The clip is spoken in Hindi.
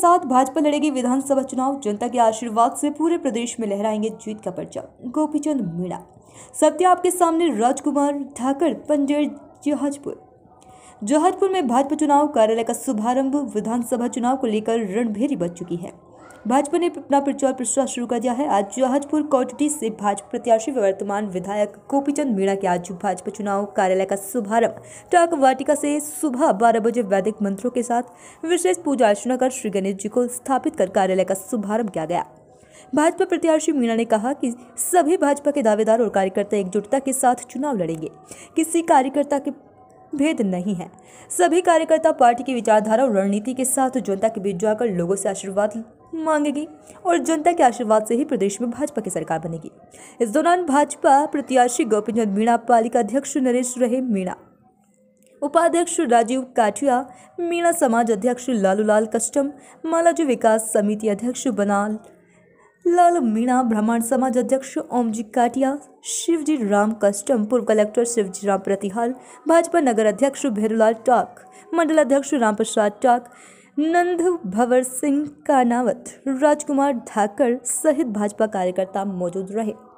साथ भाजपा लड़ेगी विधानसभा चुनाव जनता के आशीर्वाद से पूरे प्रदेश में लहराएंगे जीत का पर्चा गोपीचंद मीणा सत्य आपके सामने राजकुमार ठाकर पंजेर जहाजपुर जहाजपुर में भाजपा चुनाव कार्यालय का शुभारंभ विधानसभा चुनाव को लेकर रणभेरी बच चुकी है भाजपा ने अपना प्रचार प्रसार शुरू कर दिया है आज जहाजपुर कौटी से भाजपा प्रत्याशी वर्तमान विधायक गोपीचंद मीणा के आज भाजपा चुनाव कार्यालय का शुभारंभ टाक वाटिका से सुबह बारह बजे वैदिक मंत्रों के साथ विशेष पूजा अर्चना कर श्री गणेश जी को स्थापित कर कार्यालय का शुभारंभ किया गया भाजपा प्रत्याशी मीणा ने कहा कि सभी भाजपा के दावेदार और कार्यकर्ता एकजुटता के साथ चुनाव लड़ेंगे किसी कार्यकर्ता के भेद नहीं है सभी कार्यकर्ता पार्टी की विचारधारा और रणनीति के साथ जनता के बीच जाकर लोगों से आशीर्वाद मांगेगी और जनता के आशीर्वाद से ही प्रदेश में भाजपा की सरकार बनेगी इस दौरान भाजपा प्रत्याशी गोपी मीणा पालिका अध्यक्ष नरेश रहे मीणा उपाध्यक्ष राजीव काठिया मीणा समाज अध्यक्ष लालूलाल कस्टम मालाजी विकास समिति अध्यक्ष बनाल लाल मीणा ब्राह्मण समाज अध्यक्ष ओमजी काटिया शिवजी राम कस्टम पूर्व कलेक्टर शिवजी राम प्रतिहाल भाजपा नगर अध्यक्ष भैरूलाल टाक मंडल अध्यक्ष राम प्रसाद टाक नंद भवर सिंह कानावत राजकुमार धाकर सहित भाजपा कार्यकर्ता मौजूद रहे